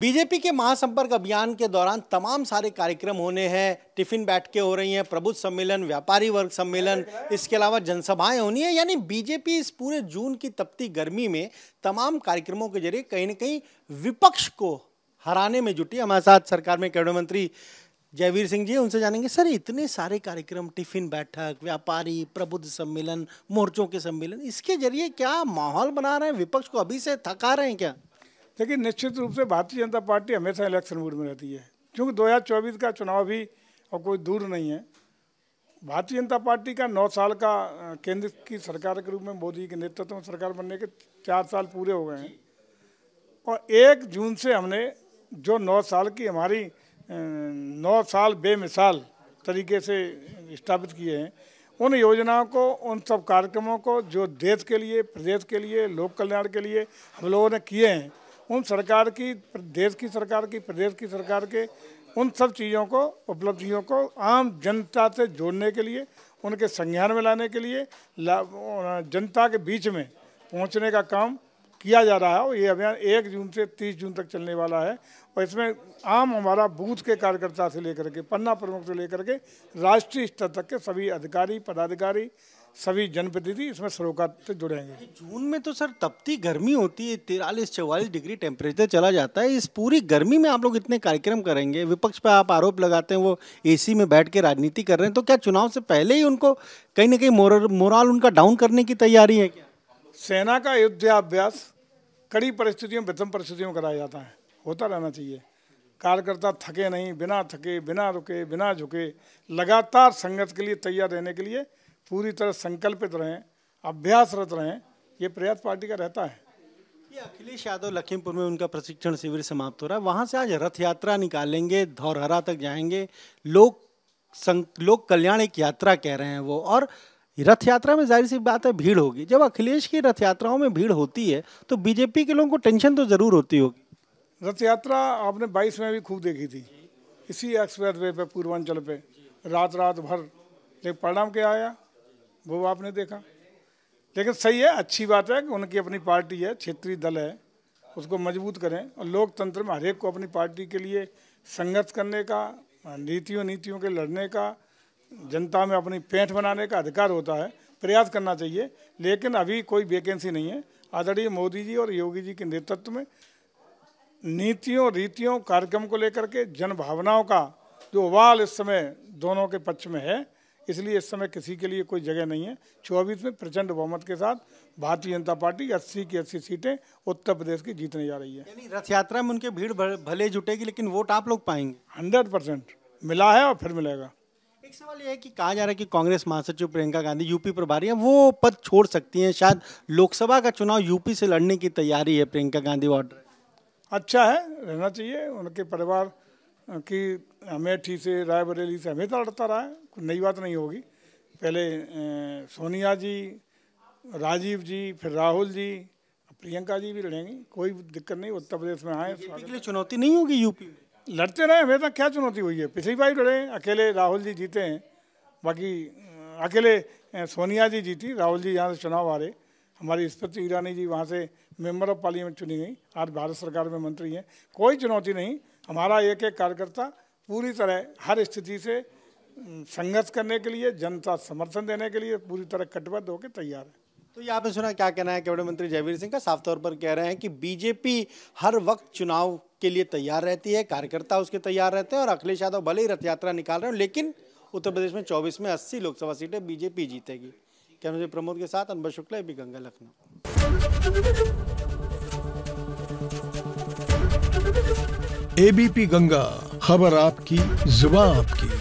BJP के महासंपर्क अभियान के दौरान तमाम सारे कार्यक्रम होने हैं टिफिन बैठकें हो रही हैं प्रबुद्ध सम्मेलन व्यापारी वर्ग सम्मेलन इसके अलावा जनसभाएं होनी है यानी बीजेपी इस पूरे जून की तपती गर्मी में तमाम कार्यक्रमों के जरिए कहीं ना कहीं विपक्ष को हराने में जुटी हमारे साथ सरकार में कैबिनेट मंत्री जयवीर सिंह जी उनसे जानेंगे सर इतने सारे कार्यक्रम टिफिन बैठक व्यापारी प्रबुद्ध सम्मेलन मोर्चों के सम्मेलन इसके जरिए क्या माहौल बना रहे हैं विपक्ष को अभी से थका रहे हैं क्या लेकिन निश्चित रूप से भारतीय जनता पार्टी हमेशा इलेक्शन मूड में रहती है क्योंकि 2024 का चुनाव भी और कोई दूर नहीं है भारतीय जनता पार्टी का नौ साल का केंद्र की सरकार के रूप में मोदी के नेतृत्व में सरकार बनने के चार साल पूरे हो गए हैं और एक जून से हमने जो नौ साल की हमारी नौ साल बेमिसाल तरीके से स्थापित किए हैं उन योजनाओं को उन सब कार्यक्रमों को जो देश के लिए प्रदेश के लिए लोक कल्याण के लिए हम लोगों ने किए हैं उन सरकार की देश की सरकार की प्रदेश की सरकार के उन सब चीज़ों को उपलब्धियों को आम जनता से जोड़ने के लिए उनके संज्ञान में लाने के लिए जनता के बीच में पहुंचने का काम किया जा रहा है और ये अभियान एक जून से तीस जून तक चलने वाला है और इसमें आम हमारा बूथ के कार्यकर्ता से लेकर के पन्ना प्रमुख से लेकर के राष्ट्रीय स्तर तक के सभी अधिकारी पदाधिकारी सभी जनप्रतिनिधि इसमें सरोकार से जुड़ेंगे जून में तो सर तपती गर्मी होती है तिरालीस चौवालीस डिग्री टेम्परेचर चला जाता है इस पूरी गर्मी में आप लोग इतने कार्यक्रम करेंगे विपक्ष पर आप आरोप लगाते हैं वो एसी में बैठ के राजनीति कर रहे हैं तो क्या चुनाव से पहले ही उनको कहीं ना कहीं मोरल उनका डाउन करने की तैयारी है क्या सेना का युद्धाभ्यास कड़ी परिस्थितियों विषम परिस्थितियों में कराया जाता है होता रहना चाहिए कार्यकर्ता थके नहीं बिना थके बिना रुके बिना झुके लगातार संगत के लिए तैयार रहने के लिए पूरी तरह संकल्पित रहें अभ्यासरत रहें ये प्रयास पार्टी का रहता है ये अखिलेश यादव लखीमपुर में उनका प्रशिक्षण शिविर समाप्त हो रहा है वहाँ से आज रथ यात्रा निकालेंगे धौरहरा तक जाएंगे लोक लोक कल्याण एक यात्रा कह रहे हैं वो और रथ यात्रा में जाहिर सी बात है भीड़ होगी जब अखिलेश की रथ यात्राओं में भीड़ होती है तो बीजेपी के लोगों को टेंशन तो ज़रूर होती होगी रथ यात्रा आपने बाईस में भी खूब देखी थी इसी एक्सप्रेस वे पे पूर्वांचल पे रात रात भर एक परिणाम क्या आया वो आपने देखा लेकिन सही है अच्छी बात है कि उनकी अपनी पार्टी है क्षेत्रीय दल है उसको मजबूत करें और लोकतंत्र में हरेक को अपनी पार्टी के लिए संघर्ष करने का नीतियों नीतियों के लड़ने का जनता में अपनी पेंट बनाने का अधिकार होता है प्रयास करना चाहिए लेकिन अभी कोई वैकेंसी नहीं है आदरणीय मोदी जी और योगी जी के नेतृत्व में नीतियों रीतियों कार्यक्रम को लेकर के जन भावनाओं का जो उबाल इस समय दोनों के पक्ष में है इसलिए इस समय किसी के लिए कोई जगह नहीं है चौबीस में प्रचंड बहुमत के साथ भारतीय जनता पार्टी अस्सी की अस्सी सीटें उत्तर प्रदेश की जीतने जा रही है यानी रथ यात्रा में उनके भीड़ भले जुटेगी लेकिन वोट आप लोग पाएंगे हंड्रेड परसेंट मिला है और फिर मिलेगा एक सवाल यह है कि कहा जा रहा है कि कांग्रेस महासचिव प्रियंका गांधी यूपी प्रभारी हैं वो पद छोड़ सकती हैं शायद लोकसभा का चुनाव यूपी से लड़ने की तैयारी है प्रियंका गांधी वाड्रा अच्छा है रहना चाहिए उनके परिवार की अमेठी से रायबरेली से हमेशा तो लड़ता रहा है कोई नई बात नहीं होगी पहले सोनिया जी राजीव जी फिर राहुल जी प्रियंका जी भी लड़ेंगी कोई दिक्कत नहीं उत्तर प्रदेश में आए के लिए चुनौती नहीं होगी यूपी में लड़ते रहे हमें तक तो क्या चुनौती हुई है पिछली बार लड़े अकेले राहुल जी जीते हैं बाकी अकेले सोनिया जी जीती राहुल जी यहाँ से चुनाव हारे हमारी स्मृति ईरानी जी वहाँ से मेंबर ऑफ पार्लियामेंट चुनी गई आज भारत सरकार में मंत्री हैं कोई चुनौती नहीं हमारा एक एक कार्यकर्ता पूरी तरह हर स्थिति से संघर्ष करने के लिए जनता समर्थन देने के लिए पूरी तरह कटबद्ध होकर तैयार है तो ये आपने सुना क्या कहना है कैबिनेट मंत्री जयवीर सिंह का साफ तौर पर कह रहे हैं कि बीजेपी हर वक्त चुनाव उसके लिए तैयार रहती है कार्यकर्ता उसके तैयार रहते हैं और अखिलेश यादव भले ही रथ यात्रा निकाल रहे हो लेकिन उत्तर प्रदेश में चौबीस में अस्सी लोकसभा सीटें बीजेपी जीतेगी कैमरे प्रमोद के साथ अनबर शुक्ला भी गंगा लखनऊ एबीपी गंगा खबर आपकी जुबा आपकी